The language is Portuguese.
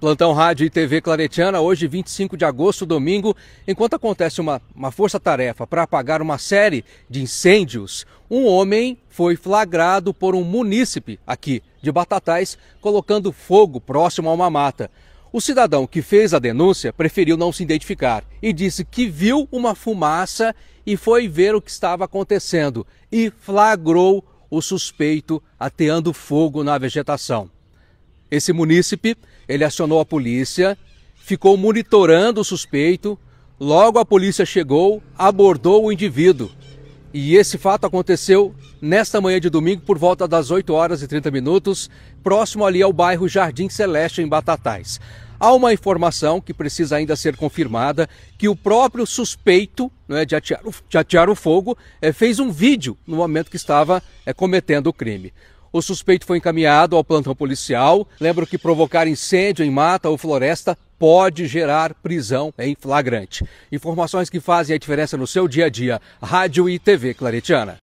Plantão Rádio e TV Claretiana, hoje 25 de agosto, domingo, enquanto acontece uma, uma força-tarefa para apagar uma série de incêndios, um homem foi flagrado por um munícipe aqui de Batatais colocando fogo próximo a uma mata. O cidadão que fez a denúncia preferiu não se identificar e disse que viu uma fumaça e foi ver o que estava acontecendo e flagrou o suspeito ateando fogo na vegetação. Esse munícipe, ele acionou a polícia, ficou monitorando o suspeito. Logo a polícia chegou, abordou o indivíduo. E esse fato aconteceu nesta manhã de domingo por volta das 8 horas e 30 minutos, próximo ali ao bairro Jardim Celeste em Batatais. Há uma informação que precisa ainda ser confirmada que o próprio suspeito né, de, atear, de atear o fogo é, fez um vídeo no momento que estava é, cometendo o crime. O suspeito foi encaminhado ao plantão policial. Lembro que provocar incêndio em mata ou floresta pode gerar prisão em flagrante. Informações que fazem a diferença no seu dia a dia. Rádio e TV Claretiana.